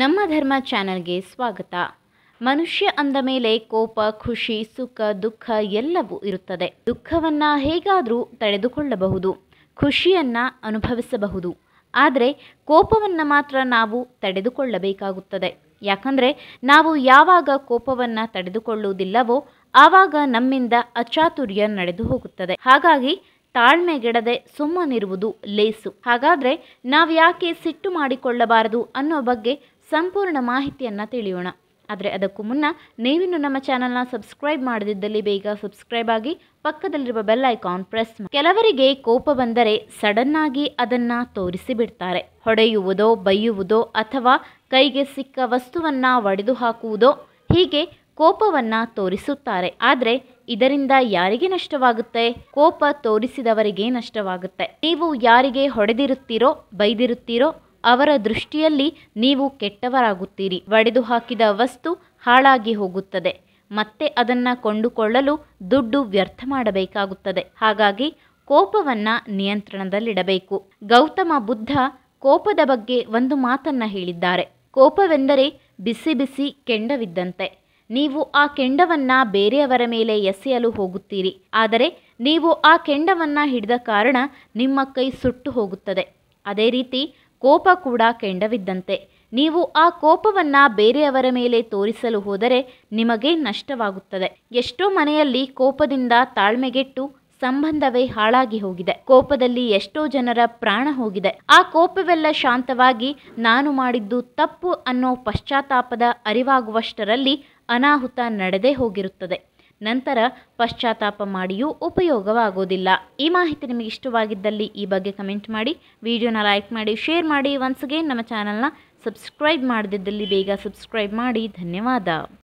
ನಮ್ಮ ಧರ್ಮ ಚಾನೆಲ್ಗೆ ಸ್ವಾಗತ ಮನುಷ್ಯ ಅಂದ ಮೇಲೆ ಕೋಪ ಖುಷಿ ಸುಖ ದುಃಖ ಎಲ್ಲವೂ ಇರುತ್ತದೆ ದುಃಖವನ್ನ ಹೇಗಾದರೂ ತಡೆದುಕೊಳ್ಳಬಹುದು ಖುಷಿಯನ್ನ ಅನುಭವಿಸಬಹುದು ಆದರೆ ಕೋಪವನ್ನು ಮಾತ್ರ ನಾವು ತಡೆದುಕೊಳ್ಳಬೇಕಾಗುತ್ತದೆ ಯಾಕಂದರೆ ನಾವು ಯಾವಾಗ ಕೋಪವನ್ನು ತಡೆದುಕೊಳ್ಳುವುದಿಲ್ಲವೋ ಆವಾಗ ನಮ್ಮಿಂದ ಅಚಾತುರ್ಯ ನಡೆದು ಹೋಗುತ್ತದೆ ಹಾಗಾಗಿ ತಾಳ್ಮೆಗೆಡದೆ ಸುಮ್ಮನಿರುವುದು ಲೇಸು ಹಾಗಾದರೆ ನಾವು ಯಾಕೆ ಸಿಟ್ಟು ಮಾಡಿಕೊಳ್ಳಬಾರದು ಅನ್ನೋ ಬಗ್ಗೆ ಸಂಪೂರ್ಣ ಮಾಹಿತಿಯನ್ನು ತಿಳಿಯೋಣ ಆದರೆ ಅದಕ್ಕೂ ಮುನ್ನ ನೀವಿನ್ನು ನಮ್ಮ ಚಾನಲ್ನ ಸಬ್ಸ್ಕ್ರೈಬ್ ಮಾಡದಿದ್ದಲ್ಲಿ ಬೇಗ ಸಬ್ಸ್ಕ್ರೈಬ್ ಆಗಿ ಪಕ್ಕದಲ್ಲಿರುವ ಬೆಲ್ ಐಕಾನ್ ಪ್ರೆಸ್ ಕೆಲವರಿಗೆ ಕೋಪ ಬಂದರೆ ಸಡನ್ ಆಗಿ ಅದನ್ನು ತೋರಿಸಿ ಹೊಡೆಯುವುದೋ ಬೈಯುವುದೋ ಅಥವಾ ಕೈಗೆ ಸಿಕ್ಕ ವಸ್ತುವನ್ನು ಒಡೆದು ಹಾಕುವುದೋ ಹೀಗೆ ಕೋಪವನ್ನು ತೋರಿಸುತ್ತಾರೆ ಆದರೆ ಇದರಿಂದ ಯಾರಿಗೆ ನಷ್ಟವಾಗುತ್ತೆ ಕೋಪ ತೋರಿಸಿದವರಿಗೆ ನಷ್ಟವಾಗುತ್ತೆ ನೀವು ಯಾರಿಗೆ ಹೊಡೆದಿರುತ್ತೀರೋ ಬೈದಿರುತ್ತೀರೋ ಅವರ ದೃಷ್ಟಿಯಲ್ಲಿ ನೀವು ಕೆಟ್ಟವರಾಗುತ್ತೀರಿ ಒಡೆದು ಹಾಕಿದ ವಸ್ತು ಹಾಳಾಗಿ ಹೋಗುತ್ತದೆ ಮತ್ತೆ ಅದನ್ನು ಕೊಂಡುಕೊಳ್ಳಲು ದುಡ್ಡು ವ್ಯರ್ಥ ಮಾಡಬೇಕಾಗುತ್ತದೆ ಹಾಗಾಗಿ ಕೋಪವನ್ನು ನಿಯಂತ್ರಣದಲ್ಲಿಡಬೇಕು ಗೌತಮ ಬುದ್ಧ ಕೋಪದ ಬಗ್ಗೆ ಒಂದು ಮಾತನ್ನು ಹೇಳಿದ್ದಾರೆ ಕೋಪವೆಂದರೆ ಬಿಸಿ ಬಿಸಿ ಕೆಂಡವಿದ್ದಂತೆ ನೀವು ಆ ಕೆಂಡವನ್ನು ಬೇರೆಯವರ ಮೇಲೆ ಎಸೆಯಲು ಹೋಗುತ್ತೀರಿ ಆದರೆ ನೀವು ಆ ಕೆಂಡವನ್ನು ಹಿಡಿದ ಕಾರಣ ನಿಮ್ಮ ಕೈ ಸುಟ್ಟು ಹೋಗುತ್ತದೆ ಅದೇ ರೀತಿ ಕೋಪ ಕೂಡ ಕೆಂಡವಿದ್ದಂತೆ ನೀವು ಆ ಕೋಪವನ್ನ ಬೇರೆಯವರ ಮೇಲೆ ತೋರಿಸಲು ಹೋದರೆ ನಿಮಗೆ ನಷ್ಟವಾಗುತ್ತದೆ ಎಷ್ಟೋ ಮನೆಯಲ್ಲಿ ಕೋಪದಿಂದ ತಾಳ್ಮೆಗೆಟ್ಟು ಸಂಬಂಧವೇ ಹಾಳಾಗಿ ಹೋಗಿದೆ ಕೋಪದಲ್ಲಿ ಎಷ್ಟೋ ಜನರ ಪ್ರಾಣ ಹೋಗಿದೆ ಆ ಕೋಪವೆಲ್ಲ ಶಾಂತವಾಗಿ ನಾನು ಮಾಡಿದ್ದು ತಪ್ಪು ಅನ್ನೋ ಪಶ್ಚಾತ್ತಾಪದ ಅರಿವಾಗುವಷ್ಟರಲ್ಲಿ ಅನಾಹುತ ನಡೆದೇ ಹೋಗಿರುತ್ತದೆ ನಂತರ ಪಶ್ಚಾತ್ತಾಪ ಮಾಡಿಯೂ ಉಪಯೋಗವಾಗೋದಿಲ್ಲ ಈ ಮಾಹಿತಿ ನಿಮಗೆ ಇಷ್ಟವಾಗಿದ್ದಲ್ಲಿ ಈ ಬಗ್ಗೆ ಕಮೆಂಟ್ ಮಾಡಿ ವಿಡಿಯೋನ ಲೈಕ್ ಮಾಡಿ ಶೇರ್ ಮಾಡಿ ಒನ್ಸ್ ಅಗೇನ್ ನಮ್ಮ ಚಾನಲ್ನ ಸಬ್ಸ್ಕ್ರೈಬ್ ಮಾಡದಿದ್ದಲ್ಲಿ ಬೇಗ ಸಬ್ಸ್ಕ್ರೈಬ್ ಮಾಡಿ ಧನ್ಯವಾದ